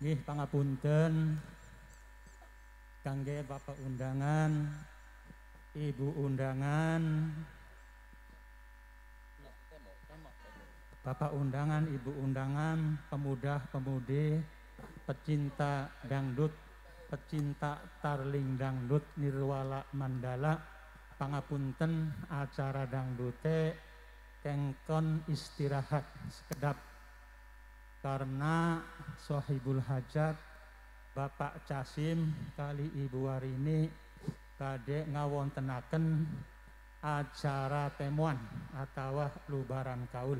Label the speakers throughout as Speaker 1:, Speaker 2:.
Speaker 1: Nih, pangapunten kangge Bapak undangan, Ibu undangan, Bapak undangan, Ibu undangan, pemuda-pemudi, pecinta dangdut, pecinta tarling dangdut nirwala mandala, pangapunten acara dangdute kengkon istirahat sekedap karena sohibul hajat Bapak Casim kali Ibu Warini kade ngawontenaken acara temuan atau lubaran kaul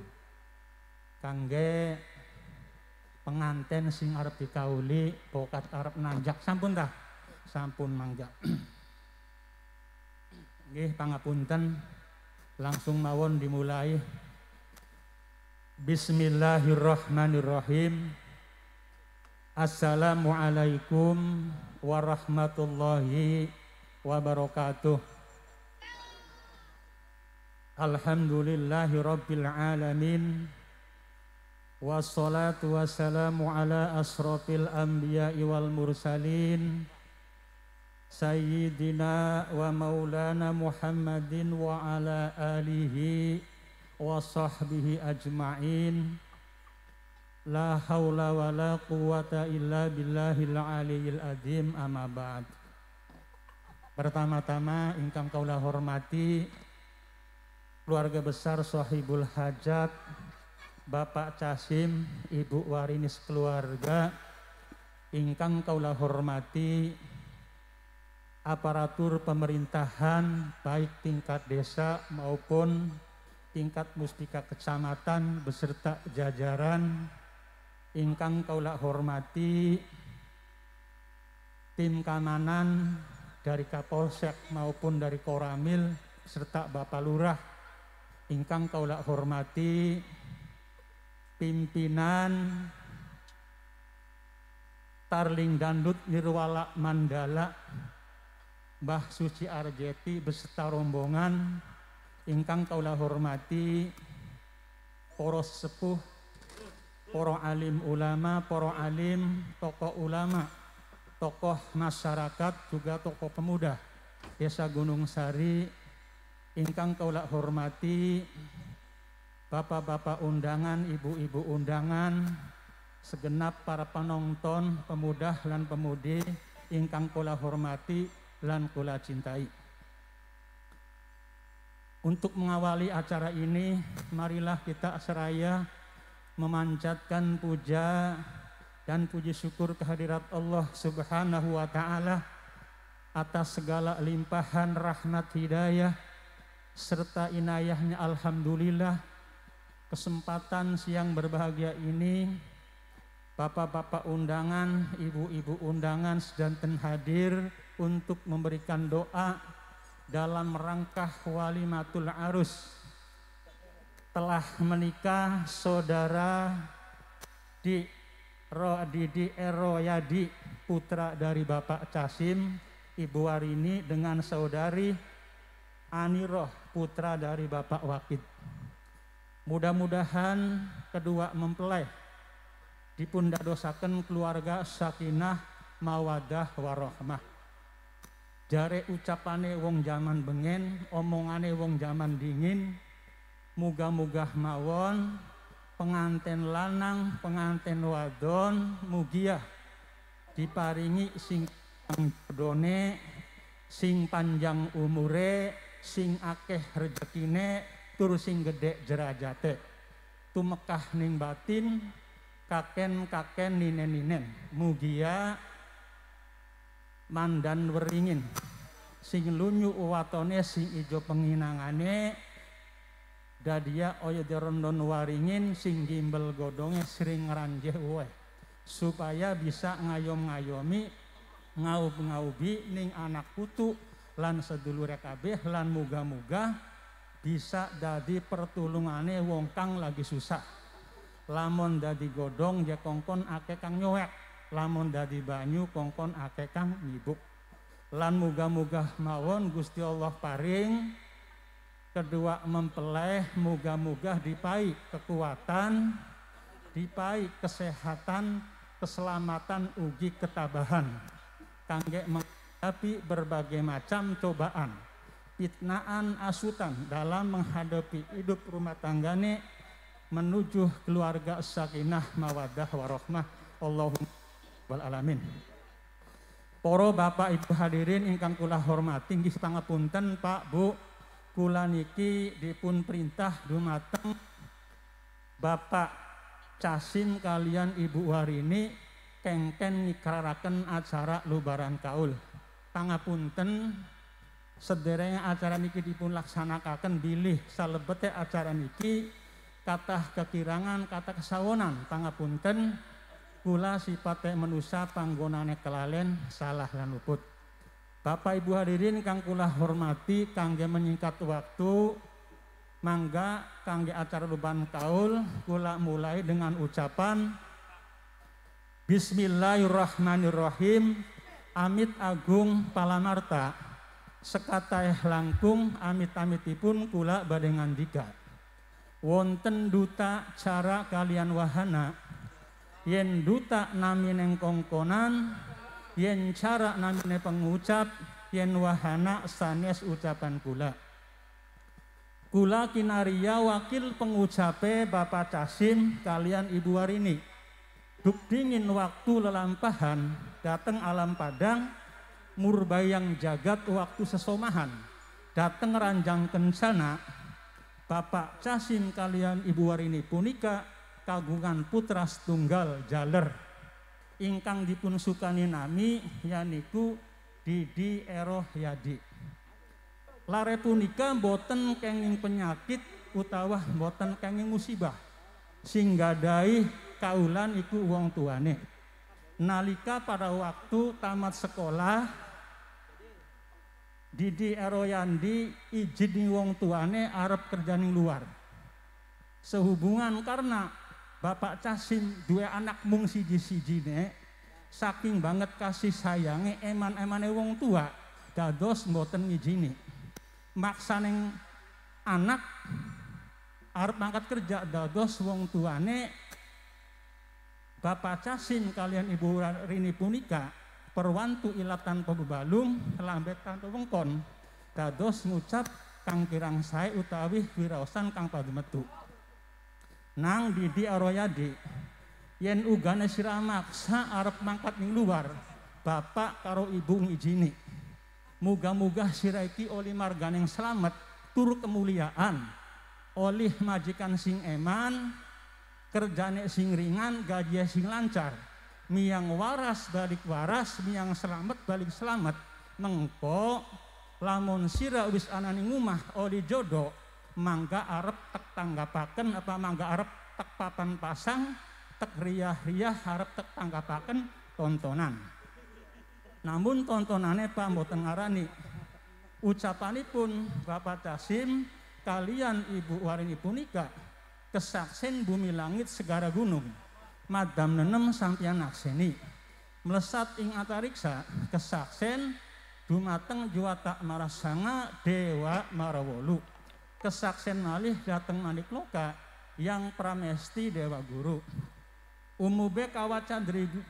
Speaker 1: kangge penganten sing arep kauli pokat Arab nanjak sampun dah sampun mangga nggih pangapunten langsung mawon dimulai Bismillahirrahmanirrahim. Assalamualaikum warahmatullahi wabarakatuh. Alhamdulillahi rabbil alamin. Wassalatu wassalamu ala asrafil anbiya'i wal mursalin. Sayyidina wa maulana Muhammadin wa ala alihi ajma'in la hawla wa la quwata illa بالله العلي amma ba'd Pertama-tama ingkang kaulah hormati keluarga besar Sohibul Hajat, Bapak Casim, Ibu Warinis keluarga, ingkang kaulah hormati aparatur pemerintahan baik tingkat desa maupun tingkat mustika kecamatan beserta jajaran ingkang kaulah hormati tim keamanan dari Kapolsek maupun dari Koramil serta Bapak Lurah ingkang kaulah hormati pimpinan Tarling Dandut Nirwala Mandala Mbah Suci Arjeti beserta rombongan ingkang kaula hormati poros sepuh, poro alim ulama, poro alim, tokoh ulama, tokoh masyarakat, juga tokoh pemuda Desa Gunung Sari, ingkang kaula hormati bapak-bapak undangan, ibu-ibu undangan, segenap para penonton, pemuda dan pemudi, ingkang kula hormati dan kula cintai. Untuk mengawali acara ini, marilah kita seraya memanjatkan puja dan puji syukur kehadirat Allah Subhanahu wa taala atas segala limpahan rahmat hidayah serta inayahnya alhamdulillah kesempatan siang berbahagia ini Bapak-bapak undangan, ibu-ibu undangan sedang hadir untuk memberikan doa dalam rangka walimatul arus telah menikah saudara di Rodidi Didi Eroyadi eh, putra dari Bapak Casim Ibu Warini dengan saudari Aniroh putra dari Bapak Wakid. Mudah-mudahan kedua mempelai dipundadosakan keluarga sakinah mawadah warohmah. Jare ucapane wong zaman bengen, omongane wong zaman dingin. Muga-muga mawon penganten lanang, penganten wadon, mugia diparingi sing pedone sing panjang umure, sing akeh rejekine, tur sing gede jerajate. Tumekah ning batin kaken-kaken ninen-ninen. Mugia mandan weringin sing lunyu watone sing ijo penginangane dadia oyo derondon waringin sing gimbel godonge sering ranje uwe supaya bisa ngayom-ngayomi ngaub-ngaubi ning anak putu lan sedulur kabeh lan muga-muga bisa dadi pertulungane wong kang lagi susah lamon dadi godong ya kongkon ake kang nyowek lamun dadi banyu kongkon akeh kang ngibuk lan muga-muga mawon Gusti Allah paring kedua mempeleh muga-muga dipai kekuatan dipai kesehatan keselamatan ugi ketabahan kangge menghadapi berbagai macam cobaan fitnaan asutan dalam menghadapi hidup rumah tanggane menuju keluarga sakinah mawadah warohmah Allahumma wal alamin. Poro Bapak Ibu hadirin ingkang kula hormati setengah punten, Pak Bu kula niki dipun perintah dumateng Bapak Casim kalian Ibu hari Warini kengken nyikraraken acara lubaran kaul. setengah punten sederanya acara niki dipun laksanakaken bilih salebete acara niki kata kekirangan kesawanan kesawonan punten. Kula sipate menusa panggonane kelalen salah lan luput. Bapak Ibu hadirin kang kula hormati kangge menyingkat waktu mangga kangge acara luban kaul kula mulai dengan ucapan Bismillahirrahmanirrahim Amit Agung Palamarta sekatai langkung amit-amitipun kula badengan dika wonten duta cara kalian wahana yen duta neng kongkonan yen cara namine pengucap yen wahana sanes ucapan kula kula kinaria wakil pengucape Bapak Casim kalian Ibu Warini duk dingin waktu lelampahan datang alam padang murbayang jagat waktu sesomahan datang ranjang kencana Bapak Casim kalian Ibu hari ini punika kagungan putra setunggal jaler ingkang dipun sukani nami yaniku Didi Eroh Yadi. Lare punika boten kenging penyakit utawa boten kenging musibah Singgadai kaulan iku wong tuane. Nalika pada waktu tamat sekolah Didi Eroyandi ijin wong tuane arep kerja luar. Sehubungan karena Bapak Casin dua anak mung siji-siji nek saking banget kasih sayangnya eman-emane wong tua dados mboten ngijini. neng anak arep mangkat kerja dados wong tuane Bapak Casin kalian Ibu Rini punika perwantu ilatan pebalum lambet tanpa wengkon dados ngucap kang kirang saya utawi wiraosan kang Padu metu nang didi aroyadi yen uga sira maksa arep mangkat ning luar bapak karo ibu ngijini muga-muga sira iki oleh margan yang selamat tur kemuliaan oli majikan sing eman kerjane sing ringan gaji sing lancar miang waras balik waras miang selamat balik selamat mengko lamon sira wis anani ngumah oli jodoh mangga arep tek tanggapaken apa mangga arep tek papan pasang tek riah-riah arep tek tanggapaken tontonan namun tontonannya Pak mboten ngarani ucapanipun Bapak Dasim kalian Ibu Warini punika kesaksen bumi langit segara gunung madam nenem sampian nakseni melesat ing atariksa kesaksen dumateng juwata marasanga dewa marawolu kesaksian nalih dateng nalik loka yang pramesti dewa guru umube kawaca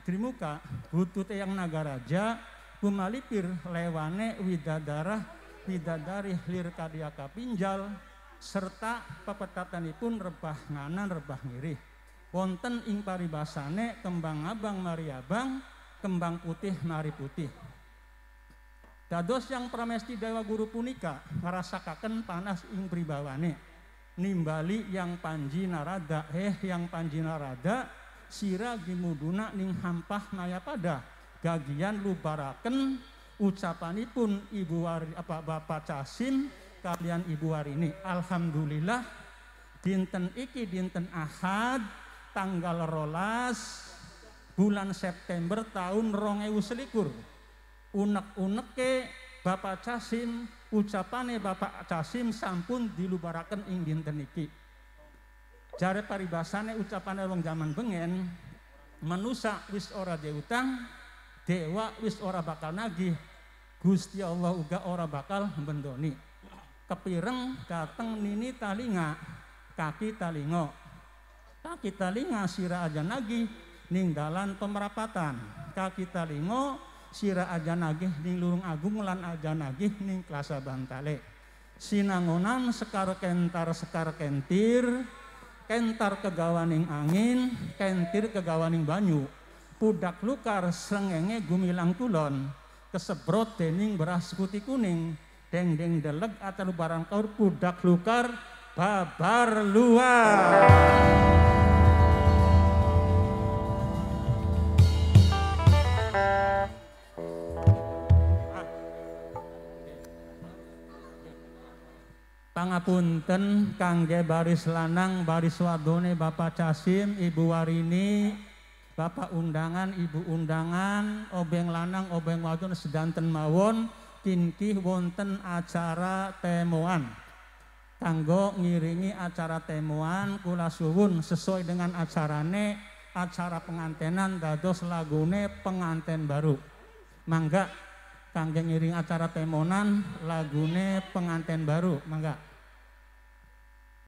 Speaker 1: drimuka butute yang nagaraja kumalipir lewane widadarah widadari hlir kadiaka pinjal serta pepetatanipun rebah nganan rebah ngirih wonten ing paribasane kembang abang mari abang kembang putih mari putih Dados yang pramesti Dewa Guru punika ngerasakaken panas ing pribawane. Nimbali yang panji narada, eh yang panji narada, sira gimuduna ning hampah naya pada gagian lubaraken ucapanipun ibu wari, apa bapak casim kalian ibu hari ini alhamdulillah dinten iki dinten ahad tanggal rolas bulan September tahun rong selikur unek-uneke Bapak Casim ucapane Bapak Casim sampun dilubaraken ing dinten iki jare paribasane ucapane wong zaman bengen manusa wis ora diutang dewa wis ora bakal nagih Gusti Allah uga ora bakal bendoni kepireng dateng nini talinga kaki talingo kaki talinga sira aja nagih ninggalan pemerapatan kaki talingo sira aja nagih ning lurung agung lan aja nagih ning klasa bantale sinangonan sekar kentar sekar kentir kentar kegawaning angin kentir kegawaning banyu pudak lukar srengenge gumilang tulon, kesebrot dening beras putih kuning dengdeng deng deleg atau barang kaur pudak lukar babar luar ngapunten kangge baris lanang baris wadone Bapak Casim Ibu Warini Bapak undangan Ibu undangan obeng lanang obeng wadon sedanten mawon kinkih wonten acara temuan kanggo ngiringi acara temuan kula suwun sesuai dengan acarane acara pengantenan dados lagune penganten baru mangga kangge ngiring acara temonan lagune penganten baru mangga